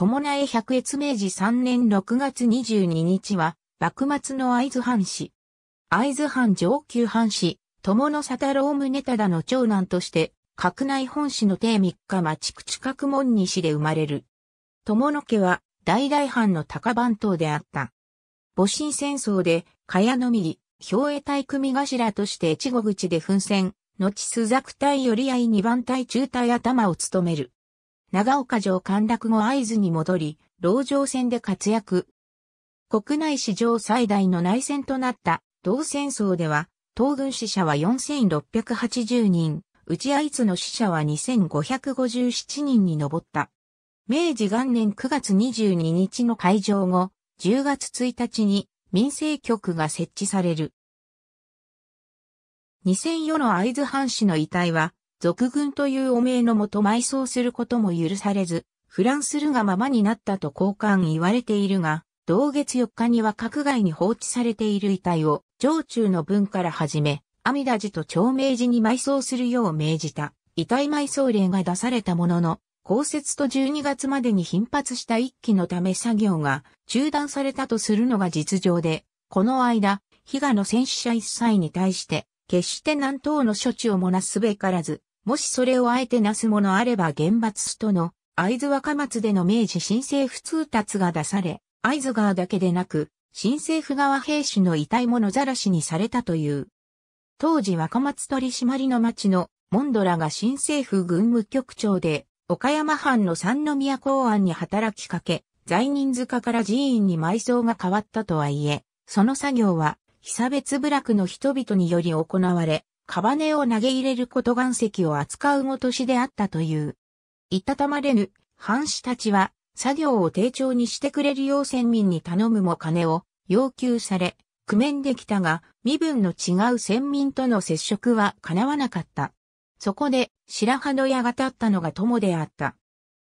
友苗百越明治3年6月22日は、幕末の会津藩士。会津藩上級藩士、友野佐太郎宗忠の長男として、閣内本市の定三日町口く門西で生まれる。友野家は、大々藩の高番頭であった。戊辰戦争で、茅野右、兵衛隊組頭として越後口で奮戦、後須作隊寄合二番隊中隊頭を務める。長岡城陥落後合図に戻り、牢城戦で活躍。国内史上最大の内戦となった同戦争では、東軍死者は4680人、内合図の死者は2557人に上った。明治元年9月22日の会場後、10月1日に民政局が設置される。2004の合図藩士の遺体は、俗軍という汚名のもと埋葬することも許されず、フランスるがままになったと交換言われているが、同月4日には閣外に放置されている遺体を、上中の分から始め、阿弥陀寺と長明寺に埋葬するよう命じた、遺体埋葬令が出されたものの、降雪と12月までに頻発した一期のため作業が中断されたとするのが実情で、この間、被害の戦死者一切に対して、決して南東の処置をもなすべからず、もしそれをあえてなすものあれば厳罰との、会津若松での明治新政府通達が出され、会津川だけでなく、新政府側兵士の遺体もざらしにされたという。当時若松取締の町のモンドラが新政府軍務局長で、岡山藩の三宮公安に働きかけ、在人塚から寺院に埋葬が変わったとはいえ、その作業は、被差別部落の人々により行われ、カバネを投げ入れること岩石を扱うごとしであったという。いたたまれぬ、藩士たちは、作業を丁重にしてくれるよう先民に頼むも金を要求され、苦面できたが、身分の違う先民との接触は叶わなかった。そこで、白羽の矢が立ったのが友であった。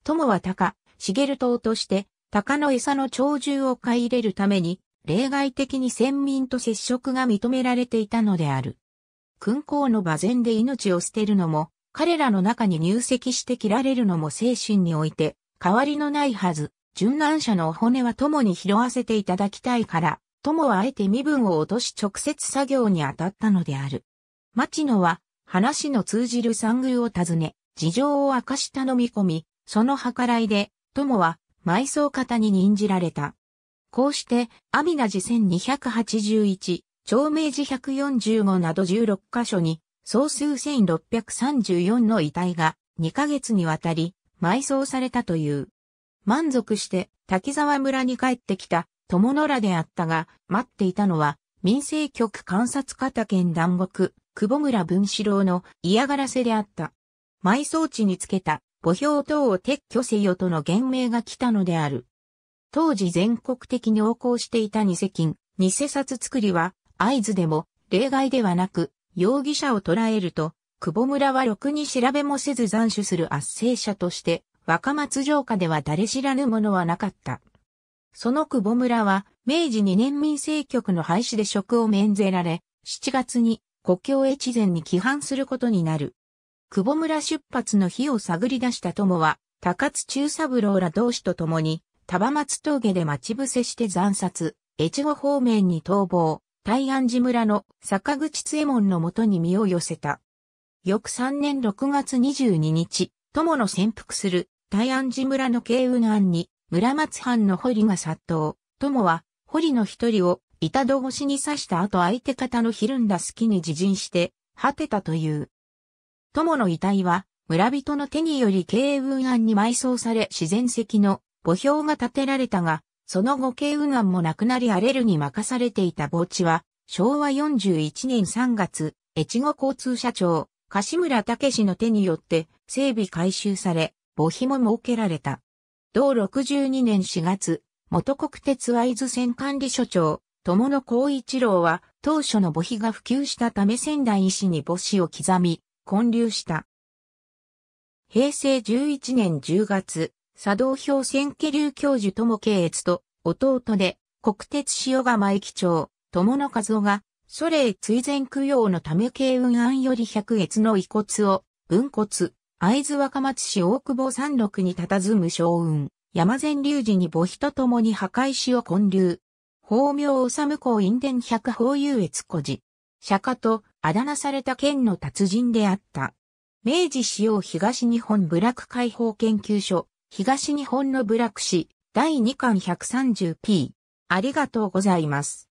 友は鷹、茂党として、鷹の餌の鳥獣を買い入れるために、例外的に先民と接触が認められていたのである。勲功の馬前で命を捨てるのも、彼らの中に入籍して切られるのも精神において、変わりのないはず、殉難者のお骨は友に拾わせていただきたいから、友はあえて身分を落とし直接作業に当たったのである。町野は、話の通じる三宮を訪ね、事情を明かし頼み込み、その計らいで、友は、埋葬方に任じられた。こうして、阿弥陀寺1281長明寺1 4 5など16箇所に、総数1634の遺体が2ヶ月にわたり埋葬されたという。満足して滝沢村に帰ってきた友野らであったが、待っていたのは民生局観察方県南国、久保村文四郎の嫌がらせであった。埋葬地につけた墓標等を撤去せよとの言明が来たのである。当時全国的に横行していた偽金、偽札作りは、合図でも例外ではなく、容疑者を捕らえると、久保村はろくに調べもせず斬首する圧政者として、若松城下では誰知らぬものはなかった。その久保村は、明治2年民政局の廃止で職を免ぜられ、7月に故郷越前に規範することになる。久保村出発の日を探り出した友は、高津中三郎ら同士と共に、束松峠で待ち伏せして斬殺、越後方面に逃亡。大安寺村の坂口津右衛門のもとに身を寄せた。翌3年6月22日、友の潜伏する大安寺村の慶雲庵に村松藩の堀が殺到。友は堀の一人を板戸越しに刺した後相手方のひるんだ隙に自陣して果てたという。友の遺体は村人の手により慶雲庵に埋葬され自然石の墓標が建てられたが、その後慶運案もなくなり荒れるに任されていた墓地は、昭和41年3月、越後交通社長、柏村武氏の手によって整備改修され、墓碑も設けられた。同62年4月、元国鉄合図線管理所長、友野光一郎は、当初の墓碑が普及したため仙台医師に墓碑を刻み、建立した。平成11年10月、佐藤氷泉家流教授とも慶越と、弟で、国鉄塩釜駅長、友野和夫が、ソレイ追善供養のため慶運案より百越の遺骨を、文骨、会津若松市大久保山麓に佇む将雲、山前隆寺に墓碑と共に破壊しを建立。法名治公院伝百法優越孤児。釈迦とあだ名された剣の達人であった。明治使用東日本部落解放研究所東日本の部落史第2巻 130P。ありがとうございます。